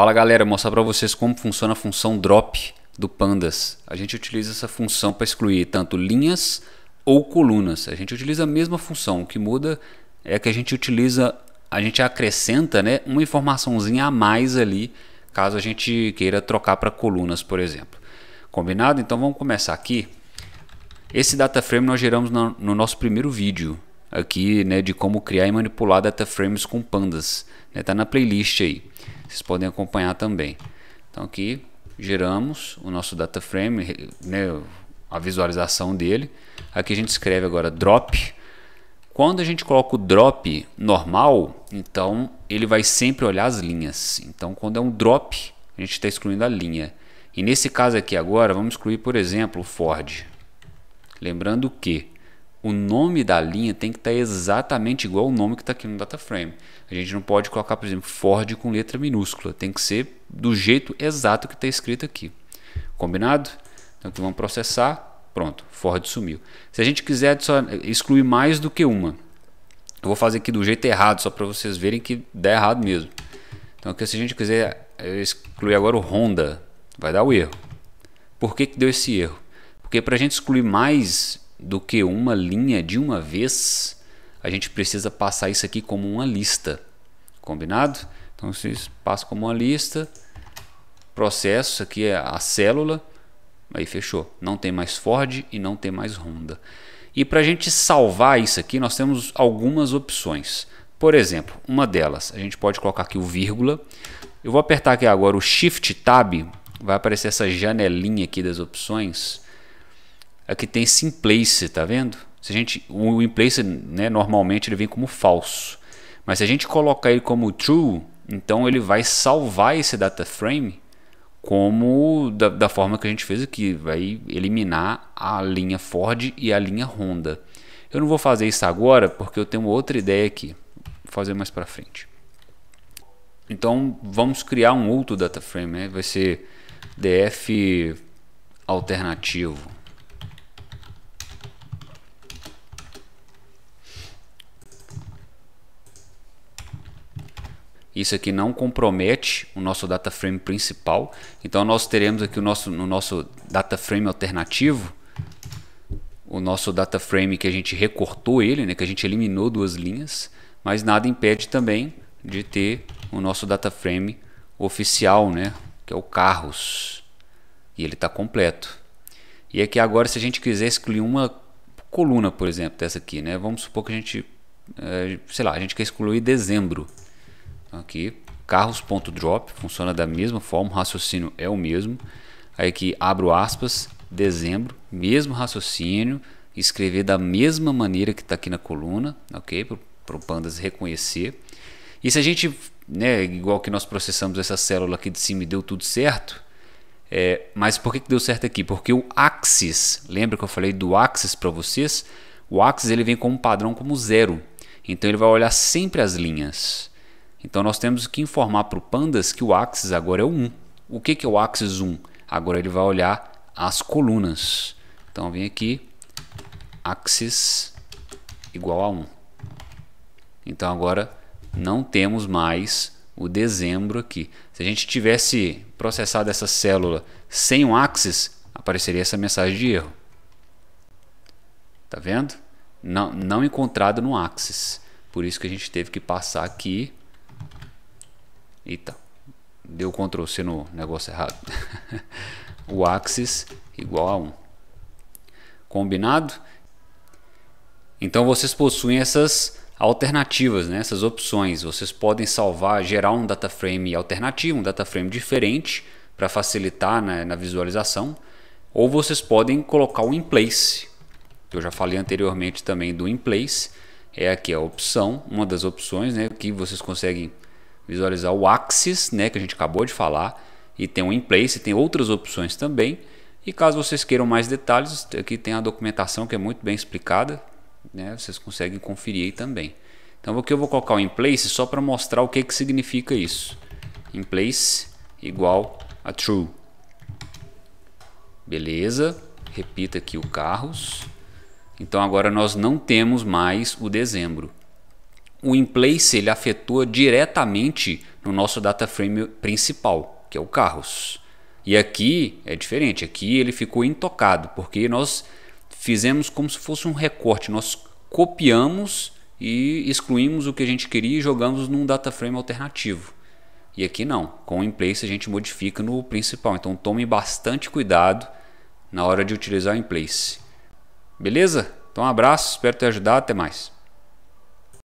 Fala galera, vou mostrar para vocês como funciona a função drop do Pandas. A gente utiliza essa função para excluir tanto linhas ou colunas. A gente utiliza a mesma função, o que muda é que a gente utiliza, a gente acrescenta né, uma informaçãozinha a mais ali, caso a gente queira trocar para colunas, por exemplo. Combinado? Então vamos começar aqui. Esse data frame nós geramos no, no nosso primeiro vídeo aqui né, de como criar e manipular data frames com pandas. Está né, na playlist aí vocês podem acompanhar também. Então aqui geramos o nosso data frame, né, a visualização dele. Aqui a gente escreve agora drop. Quando a gente coloca o drop normal, então ele vai sempre olhar as linhas. Então quando é um drop, a gente está excluindo a linha. E nesse caso aqui agora, vamos excluir, por exemplo, o Ford. Lembrando que o nome da linha tem que estar tá exatamente igual ao nome que está aqui no dataframe. A gente não pode colocar, por exemplo, Ford com letra minúscula. Tem que ser do jeito exato que está escrito aqui. Combinado? Então aqui vamos processar. Pronto, Ford sumiu. Se a gente quiser excluir mais do que uma, eu vou fazer aqui do jeito errado, só para vocês verem que dá errado mesmo. Então aqui se a gente quiser excluir agora o Honda, vai dar o erro. Por que, que deu esse erro? Porque para a gente excluir mais do que uma linha de uma vez, a gente precisa passar isso aqui como uma lista. Combinado? Então vocês passam como uma lista, processo, aqui é a célula, aí fechou. Não tem mais Ford e não tem mais Honda. E para a gente salvar isso aqui, nós temos algumas opções. Por exemplo, uma delas, a gente pode colocar aqui o vírgula. Eu vou apertar aqui agora o Shift Tab, vai aparecer essa janelinha aqui das opções. Aqui é tem simplace, tá vendo? Se a gente, o implace, né, normalmente ele vem como falso. Mas se a gente colocar ele como true, então ele vai salvar esse data frame como da, da, forma que a gente fez aqui, vai eliminar a linha Ford e a linha Honda. Eu não vou fazer isso agora porque eu tenho outra ideia aqui, vou fazer mais para frente. Então vamos criar um outro data frame, né? vai ser df alternativo. Isso aqui não compromete o nosso data frame principal. Então nós teremos aqui o nosso, no nosso data frame alternativo, o nosso data frame que a gente recortou ele, né, que a gente eliminou duas linhas, mas nada impede também de ter o nosso data frame oficial, né, que é o carros, e ele está completo. E aqui é agora, se a gente quiser excluir uma coluna, por exemplo, dessa aqui, né, vamos supor que a gente, eh, sei lá, a gente quer excluir dezembro aqui, carros.drop, funciona da mesma forma, o raciocínio é o mesmo. Aí aqui abro aspas, dezembro, mesmo raciocínio, escrever da mesma maneira que está aqui na coluna, ok? Para o Pandas reconhecer. E se a gente, né, igual que nós processamos essa célula aqui de cima e deu tudo certo, é, mas por que, que deu certo aqui? Porque o axis, lembra que eu falei do axis para vocês? O axis ele vem como padrão como zero, então ele vai olhar sempre as linhas. Então nós temos que informar para o Pandas que o axis agora é o 1. O que, que é o axis 1? Agora ele vai olhar as colunas. Então vem aqui, axis igual a 1. Então agora não temos mais o dezembro aqui. Se a gente tivesse processado essa célula sem um axis, apareceria essa mensagem de erro. Tá vendo? Não, não encontrado no axis. Por isso que a gente teve que passar aqui Eita, deu Ctrl C no negócio errado. o axis igual a 1. Combinado? Então vocês possuem essas alternativas, né? essas opções. Vocês podem salvar, gerar um data frame alternativo, um data frame diferente para facilitar na, né, na visualização. Ou vocês podem colocar o in place, que eu já falei anteriormente também do in place. É aqui a opção, uma das opções né, que vocês conseguem visualizar o Axis, né, que a gente acabou de falar, e tem o In Place, tem outras opções também. E caso vocês queiram mais detalhes, aqui tem a documentação que é muito bem explicada, né, vocês conseguem conferir aí também. Então aqui eu vou colocar o In Place só para mostrar o que, que significa isso. In Place igual a True. Beleza, repita aqui o carros. Então agora nós não temos mais o dezembro o in place ele afetua diretamente no nosso data frame principal, que é o carros. E aqui é diferente, aqui ele ficou intocado, porque nós fizemos como se fosse um recorte, nós copiamos e excluímos o que a gente queria e jogamos num data frame alternativo. E aqui não, com o in place a gente modifica no principal, então tome bastante cuidado na hora de utilizar o in place. Beleza? Então um abraço, espero ter ajudado, até mais.